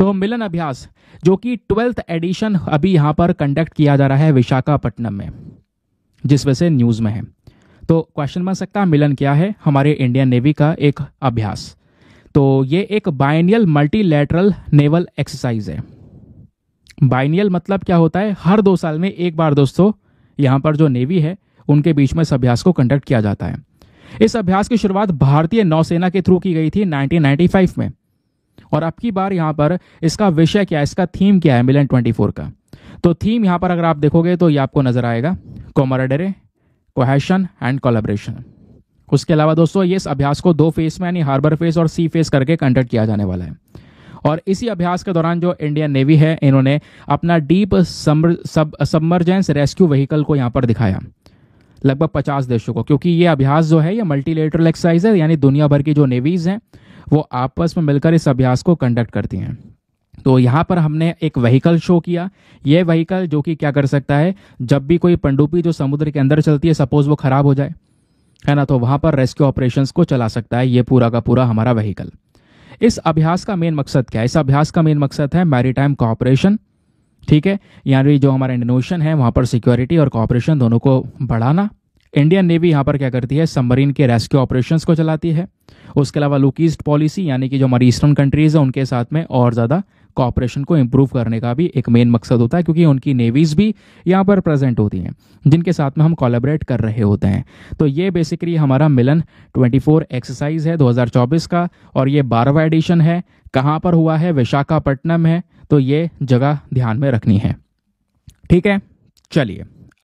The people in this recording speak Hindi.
तो मिलन अभ्यास जो कि ट्वेल्थ एडिशन अभी यहां पर कंडक्ट किया जा रहा है विशाखापट्टनम में जिस वजह से न्यूज़ में है तो क्वेश्चन बन सकता है मिलन क्या है हमारे इंडियन नेवी का एक अभ्यास तो ये एक बाइनियल मल्टीलेटरल नेवल एक्सरसाइज है बाइनियल मतलब क्या होता है हर दो साल में एक बार दोस्तों यहां पर जो नेवी है उनके बीच में इस अभ्यास को कंडक्ट किया जाता है इस अभ्यास की शुरुआत भारतीय नौसेना के थ्रू की गई थी 1995 में और अब की बार यहां पर इसका विषय क्या है इसका थीम क्या है मिलन ट्वेंटी फोर का तो थीम यहां पर अगर आप देखोगे तो ये आपको नजर आएगा कोमरडरे कोहेशन एंड कोलेब्रेशन उसके अलावा दोस्तों ये इस अभ्यास को दो फेस में यानी हार्बर फेस और सी फेस करके कंडक्ट किया जाने वाला है और इसी अभ्यास के दौरान जो इंडियन नेवी है इन्होंने अपना डीप सबमर्जेंस रेस्क्यू व्हीकल को यहां पर दिखाया लगभग 50 देशों को क्योंकि ये अभ्यास जो है ये मल्टीलेटरल एक्सरसाइज है यानी दुनिया भर की जो नेवीज हैं वो आपस में मिलकर इस अभ्यास को कंडक्ट करती हैं तो यहाँ पर हमने एक व्हीकल शो किया ये व्हीकल जो कि क्या कर सकता है जब भी कोई पंडुपी जो समुद्र के अंदर चलती है सपोज वो खराब हो जाए है ना तो वहाँ पर रेस्क्यू ऑपरेशंस को चला सकता है ये पूरा का पूरा हमारा व्हीकल इस अभ्यास का मेन मकसद क्या है इस अभ्यास का मेन मकसद है मैरीटाइम कॉपरेशन ठीक है यानी जो हमारा इंडोनेशन है वहाँ पर सिक्योरिटी और कॉपरेशन दोनों को बढ़ाना इंडियन नेवी यहाँ पर क्या करती है सबमरीन के रेस्क्यू ऑपरेशंस को चलाती है उसके अलावा लुक ईस्ट पॉलिसी यानी कि जो हमारी ईस्टर्न कंट्रीज़ हैं उनके साथ में और ज़्यादा कॉपरेशन को इम्प्रूव करने का भी एक मेन मकसद होता है क्योंकि उनकी नेवीज़ भी यहाँ पर प्रेजेंट होती हैं जिनके साथ में हम कोलेबरेट कर रहे होते हैं तो ये बेसिकली हमारा मिलन ट्वेंटी एक्सरसाइज है दो का और ये बारहवा एडिशन है कहाँ पर हुआ है विशाखापट्टनम है तो ये जगह ध्यान में रखनी है ठीक है चलिए